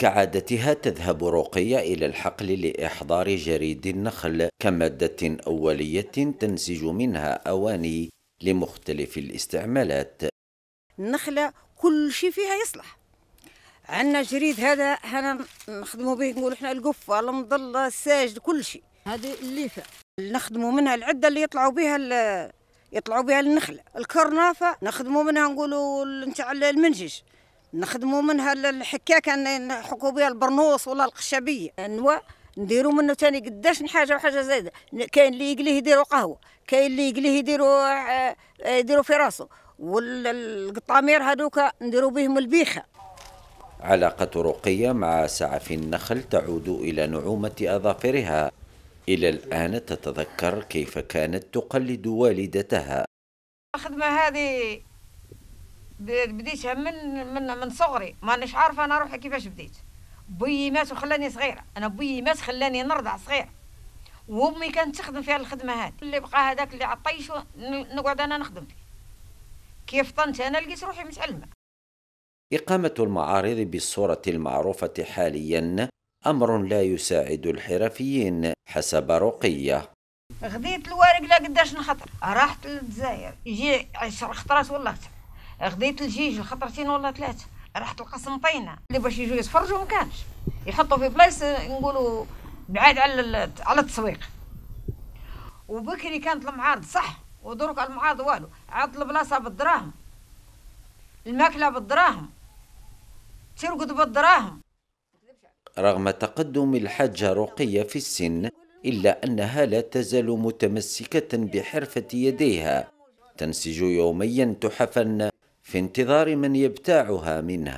كعادتها تذهب رقية إلى الحقل لإحضار جريد النخل كمادة أولية تنسج منها أواني لمختلف الاستعمالات النخلة كل شيء فيها يصلح عندنا جريد هذا هنا نخدموا به نقول احنا القفة المظلة الساجد كل شيء هذه الليفة نخدموا منها العدة اللي يطلعوا بها يطلعوا بها النخلة الكرنافة نخدموا منها نقولوا نتاع المنجش نخدموا منها الحكاكه نحكوا بها البرنوس ولا القشبيه انواع نديروا منه ثاني قداش حاجه وحاجه زايده كاين اللي يقليه يديروا قهوه كاين اللي يقليه يديروا آه، يديروا في راسه والقطامير هذوك نديروا بهم البيخه علاقة رقية مع سعف النخل تعود إلى نعومة أظافرها إلى الآن تتذكر كيف كانت تقلد والدتها الخدمة هذه بديتها من من من صغري مانيش عارفه انا روحي كيفاش بديت بي مات وخلاني صغيره انا بي مات خلاني نرضع صغيره وامي كانت تخدم في الخدمه هذه اللي بقى هذاك اللي عطيش نقعد انا نخدم فيه كيف طنت انا لقيت روحي متعلمه إقامة المعارض بالصورة المعروفة حاليا أمر لا يساعد الحرفيين حسب رقية خذيت الورق لا قداش نخطر رحت للجزائر يجي عشر خطرات والله خديت الجيج الخطرتين ولا ثلاثه رحت القسم القسنطينه اللي باش يجوا يتفرجوا ما كانش يحطوا في بلايص نقولوا بعاد على على التسويق وبكري كانت المعارض صح ودرك المعارض والو عاد البلاصه بالدراهم الماكله بالدراهم ترقد بالدراهم رغم تقدم الحاجة رقية في السن إلا أنها لا تزال متمسكة بحرفة يديها تنسج يوميا تحفا في انتظار من يبتاعها منها